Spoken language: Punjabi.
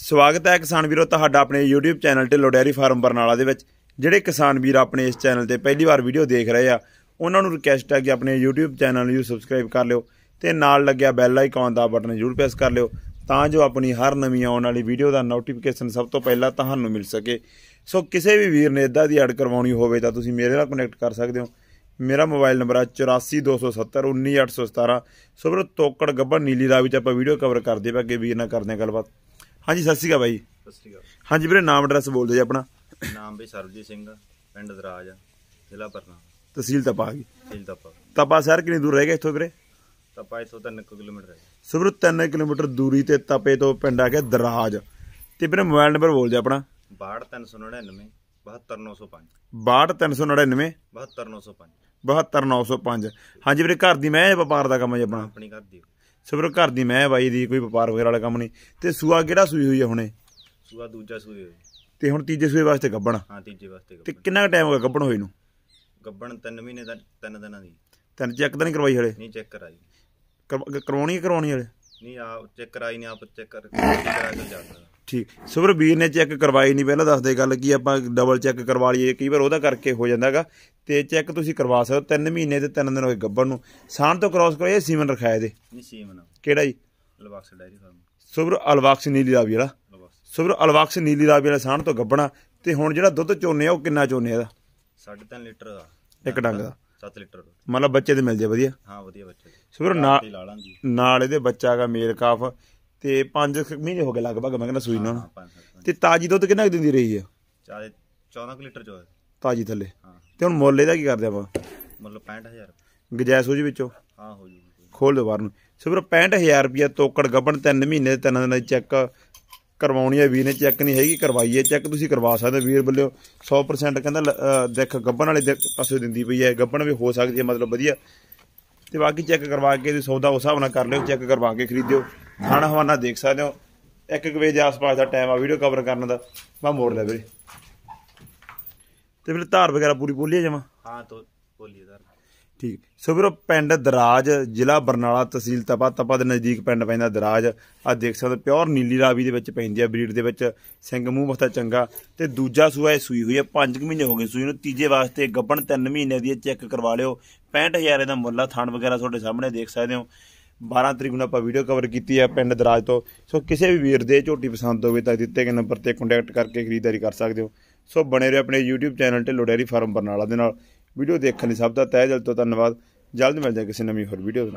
ਸਵਾਗਤ ਹੈ ਕਿਸਾਨ ਵੀਰੋ ਤੁਹਾਡਾ ਆਪਣੇ YouTube ਚੈਨਲ ਤੇ ਲੋਡੈਰੀ ਫਾਰਮ ਬਰਨਾਲਾ ਦੇ ਵਿੱਚ ਜਿਹੜੇ ਕਿਸਾਨ ਵੀਰ ਆਪਣੇ ਇਸ ਚੈਨਲ ਤੇ ਪਹਿਲੀ ਵਾਰ ਵੀਡੀਓ ਦੇਖ ਰਹੇ ਆ ਉਹਨਾਂ ਨੂੰ ਰਿਕਵੈਸਟ ਹੈ ਕਿ ਆਪਣੇ YouTube ਚੈਨਲ ਨੂੰ ਸਬਸਕ੍ਰਾਈਬ ਕਰ ਲਿਓ ਤੇ ਨਾਲ ਲੱਗਿਆ ਬੈਲ ਆਈਕਨ ਦਾ ਬਟਨ ਜ਼ਰੂਰ ਪ੍ਰੈਸ ਕਰ ਲਿਓ ਤਾਂ ਜੋ ਆਪਣੀ ਹਰ ਨਵੀਂ ਆਉਣ ਵਾਲੀ ਵੀਡੀਓ ਦਾ ਨੋਟੀਫਿਕੇਸ਼ਨ ਸਭ ਤੋਂ ਪਹਿਲਾਂ ਤੁਹਾਨੂੰ ਮਿਲ ਸਕੇ ਸੋ ਕਿਸੇ ਵੀ ਵੀਰ ਨੇ ਇਦਾਂ ਦੀ ਐਡ ਕਰਵਾਉਣੀ ਹੋਵੇ ਤਾਂ ਤੁਸੀਂ ਮੇਰੇ ਨਾਲ ਕਨੈਕਟ ਕਰ ਸਕਦੇ ਹੋ ਮੇਰਾ ਮੋਬਾਈਲ ਨੰਬਰ ਹੈ 8427719817 ਸੋ ਵੀਰੋ ਤੋਕੜ ਗੱਬਰ ਨੀਲੀ ਦਾ ਵਿੱਚ ਆਪਾਂ ਵੀਡੀਓ ਕਵਰ ਕਰਦੇ ਪਾਗੇ ਵੀਰ ਨਾਲ ਕਰਦੇ ਆ ਗੱਲਬਾਤ ਹਾਂਜੀ ਸਤਿ ਸ਼੍ਰੀ ਅਕਾਲ ਬਾਈ ਸਤਿ ਸ਼੍ਰੀ ਅਕਾਲ ਹਾਂਜੀ ਵੀਰੇ ਨਾਮ ਐਡਰੈਸ ਬੋਲ ਦਿਓ ਜੀ ਆਪਣਾ ਨਾਮ ਵੀ ਸਰਬਜੀਤ ਸਿੰਘ ਪਿੰਡ ਦਰਾਜ ਆ, ਜ਼ਿਲ੍ਹਾ ਪਰਨਾ ਤਹਿਸੀਲ ਤਪਾ ਜੀ ਤਹਿਸੀਲ ਤਪਾ ਤਪਾ ਸ਼ਹਿਰ ਕਿੰਨੀ ਦੂਰ ਰਹਿ ਗਿਆ ਇੱਥੋਂ ਵੀਰੇ ਤਪਾ ਇਥੋਂ ਤਿੰਨ ਕੁ ਕਿਲੋਮੀਟਰ ਹੈ ਸੋ 3 ਕਿਲੋਮੀਟਰ ਦੂਰੀ ਤੇ ਤਪੇ ਤੋਂ ਪਿੰਡ ਆ ਗਿਆ ਦਰਾਜ ਤੇ ਵੀਰੇ ਮੋਬਾਈਲ ਨੰਬਰ ਬੋਲ ਦਿਓ ਆਪਣਾ 62399 72905 62399 72905 72905 ਹਾਂਜੀ ਵੀਰੇ ਘਰ ਦੀ ਮੈਂ ਵਪਾਰ ਦਾ ਕੰਮ ਹੈ ਜੀ ਆਪਣਾ ਆਪਣੀ ਘਰ ਦੀ ਸਵੇਰ ਘਰ ਦੀ ਮੈਂ ਬਾਈ ਦੀ ਕੋਈ ਵਪਾਰ ਵਗੈਰਾ ਵਾਲਾ ਕੰਮ ਨਹੀਂ ਤੇ ਸੂਆ ਕਿਹੜਾ ਸੂਈ ਹੋਈ ਹੈ ਹੁਣੇ ਸੂਆ ਦੂਜਾ ਸੂਈ ਹੋਈ ਤੇ ਹੁਣ ਤੀਜੇ ਸੂਏ ਵਾਸਤੇ ਗੱਬਣ ਹਾਂ ਤੀਜੇ ਵਾਸਤੇ ਗੱਬਣ ਤੇ ਕਿੰਨਾ ਟਾਈਮ ਹੋ ਗਿਆ ਗੱਬਣ ਹੋਈ ਨੂੰ ਗੱਬਣ 3 ਮਹੀਨੇ ਦਾ 3 ਦਿਨਾਂ ਦੀ ਤਿੰਨ ਚੈੱਕ ਤਾਂ ਨਹੀਂ ਕਰਵਾਈ ਹਲੇ ਨਹੀਂ ਚੈੱਕ ਕਰਾਈ ਕਰਵਾਉਣੀ ਕਰਵਾਉਣੀ ਹਲੇ ਨਹੀਂ ਆ ਚੈੱਕ ਕਰਾਈ ਨਹੀਂ ਆਪ ਚੈੱਕ ਕਰ ਕਰਾ ਕੇ ਜਾਂਦਾ ਠੀਕ ਸਵਰ ਵੀਰ ਨੇ ਚੈੱਕ ਕਰਵਾਈ ਨਹੀਂ ਪਹਿਲਾਂ ਦੱਸਦੇ ਗੱਲ ਕੀ ਆਪਾਂ ਡਬਲ ਚੈੱਕ ਕਰਵਾ ਲਈਏ ਕਈ ਵਾਰ ਉਹਦਾ ਕਰਕੇ ਹੋ ਜਾਂਦਾਗਾ ਤੇ ਚੈੱਕ ਤੁਸੀਂ ਕਰਵਾ ਸਕਦੇ 3 ਮਹੀਨੇ ਤੇ 3 ਦਿਨ ਹੋਏ ਗੱਬਰ ਨੂੰ ਸਾਨ ਤੋਂ ਕ੍ਰਾਸ ਕਰੋ ਇਹ ਸੀਮਨ ਰਖਾਇਆ ਇਹਦੇ ਨਹੀਂ ਸੀਮਨ ਕਿਹੜਾ ਜੀ ਅਲਵਾਕਸ ਡਾਇਰੀ ਫਾਰਮ ਸਵਰ ਅਲਵਾਕਸ ਨੀਲੀ ਰਾਵੀ ਵਾਲਾ ਸਵਰ ਅਲਵਾਕਸ ਨੀਲੀ ਰਾਵੀ ਵਾਲਾ ਸਾਨ ਤੋਂ ਗੱਬਣਾ ਤੇ ਹੁਣ ਜਿਹੜਾ ਦੁੱਧ ਚੋਨੇ ਆ ਉਹ ਕਿੰਨਾ ਚੋਨੇ ਆ ਦਾ 3.5 ਲੀਟਰ ਦਾ ਇੱਕ ਡੰਗ ਦਾ 7 ਲੀਟਰ ਮਤਲਬ ਬੱਚੇ ਦੇ ਮਿਲ ਜੇ ਵਧੀਆ ਹਾਂ ਵਧੀਆ ਬੱਚੇ ਸਵਰ ਨਾਲ ਨਾਲ ਇਹਦੇ ਬੱਚਾ ਦਾ ਮੇਲ ਕਾਫ ਤੇ 5 ਮਹੀਨੇ ਹੋ ਗਏ ਲਗਭਗ ਮੈਂ ਕਹਿੰਦਾ ਸੂਈ ਨੂੰ ਤੇ ਤਾਜੀ ਦੁੱਧ ਕਿੰਨਾ ਦਿੰਦੀ ਰਹੀ ਆ 14 ਲੀਟਰ ਚੋਇਆ ਤਾਜੀ ਥੱਲੇ ਤੇ ਹੁਣ ਮੁੱਲ ਇਹਦਾ ਕੀ ਕਰਦੇ ਆਪਾਂ ਮੁੱਲ 65000 ਗਜੈਸ ਹੋ ਵਿੱਚੋਂ ਹਾਂ ਹੋ ਜੂ ਖੋਲ ਦੇ ਬਾਹਰ ਨੂੰ ਸਿਰ 65000 ਰੁਪਿਆ ਤੋਕੜ ਗੱਬਣ 3 ਮਹੀਨੇ ਦੇ 3 ਦਿਨਾਂ ਦੀ ਚੈੱਕ ਕਰਵਾਉਣੀ ਹੈ ਵੀਰ ਨੇ ਚੈੱਕ ਨਹੀਂ ਹੈਗੀ ਕਰਵਾਈਏ ਚੈੱਕ ਤੁਸੀਂ ਕਰਵਾ ਸਕਦੇ ਵੀਰ ਬੱਲਿਓ 100% ਕਹਿੰਦਾ ਦੇਖ ਗੱਬਣ ਵਾਲੇ ਪਾਸੇ ਦਿੰਦੀ ਪਈ ਹੈ ਗੱਬਣ ਵੀ ਹੋ ਸਕਦੀ ਹੈ ਮਤਲਬ ਵਧੀਆ ਤੇ ਬਾਕੀ ਚੈੱਕ ਕਰਵਾ ਕੇ ਤੁਸੀਂ ਸੌਦਾ ਉਸ ਹਿਸਾਬ ਨਾਲ ਕਰ ਲਿਓ ਚੈੱਕ ਕਰਵਾ ਕੇ ਖਰੀਦਿਓ ਥਾਣਾ ਹਵਾਨਾ ਦੇਖ ਸਕਦੇ ਹੋ ਇੱਕ ਇੱਕ ਵੇਜ ਆਸ-ਪਾਸ ਦਾ ਟਾਈਮ ਆ ਵੀਡੀਓ ਕਵਰ ਕਰਨ ਦਾ ਮੈਂ ਮੋੜ ਲਿਆ ਵੀਰੇ ਤੇ ਫਿਰ ਧਾਰ ਵਗੈਰਾ ਪੂਰੀ ਬੋਲੀ ਜਮਾ ਹਾਂ ਤੋ ਬੋਲੀ ਧਾਰ ਠੀਕ ਸੋ ਵੀਰੋ ਪਿੰਡ ਦਰਾਜ ਜ਼ਿਲ੍ਹਾ ਬਰਨਾਲਾ ਤਹਿਸੀਲ ਤਪਾ ਤਪਾ ਦੇ ਨਜ਼ਦੀਕ ਪਿੰਡ ਪੈਂਦਾ ਦਰਾਜ ਆ ਦੇਖ ਸਕਦੇ ਪਿਓਰ ਨੀਲੀ ਰਾਵੀ ਦੇ ਵਿੱਚ ਪੈਂਦੀ ਆ ਬਰੀਡ ਦੇ ਵਿੱਚ ਸਿੰਘ ਮੂੰਹ ਮੱਥਾ ਚੰਗਾ ਤੇ ਦੂਜਾ ਸੂਆ ਇਹ ਸੂਈ ਹੋਈ ਆ 5 ਮਹੀਨੇ ਹੋ ਗਏ ਸੂਈ ਨੂੰ ਤੀਜੇ ਵਾਸਤੇ ਗੱਬਣ 3 ਮਹੀਨੇ ਦੀ ਚੈੱਕ ਕਰਵਾ ਲਿਓ 65000 ਦਾ ਮੁੱਲ ਆ ਥਾਣ ਵਗੈਰਾ ਤੁਹਾਡੇ ਸਾਹਮਣੇ ਦੇਖ ਸਕਦੇ ਹੋ 12 ਤਰੀਕ ਨੂੰ ਆਪਾਂ ਵੀਡੀਓ ਕਵਰ ਕੀਤੀ ਹੈ ਪਿੰਡ ਦਰਾਜ ਤੋਂ ਸੋ ਕਿਸੇ ਵੀ ਵੀਰ ਦੇ ਝੋਟੀ ਪਸੰਦ ਹੋਵੇ ਤਾਂ ਦਿੱਤੇ ਗਏ ਨੰਬਰ ਤੇ ਕੰਟੈਕਟ ਕਰਕੇ ਖਰੀਦਦਾਰੀ ਕਰ ਸਕਦੇ ਹੋ ਸੋ ਬਣੇ ਰਹੋ ਆਪਣੇ YouTube ਚੈਨਲ ਤੇ ਲੋਡੇਰੀ ਫਾਰਮ ਬਰਨਾਲਾ ਦੇ ਨਾਲ ਵੀਡੀਓ ਦੇਖਣ ਲਈ ਸਭ ਦਾ ਤਹਿ ਦਿਲ ਤੋਂ ਧੰਨਵਾਦ ਜਲਦ ਮਿਲਦੇ ਹਾਂ ਕਿਸੇ ਨਵੀਂ ਹੋਰ ਵੀਡੀਓ ਦੇ ਨਾਲ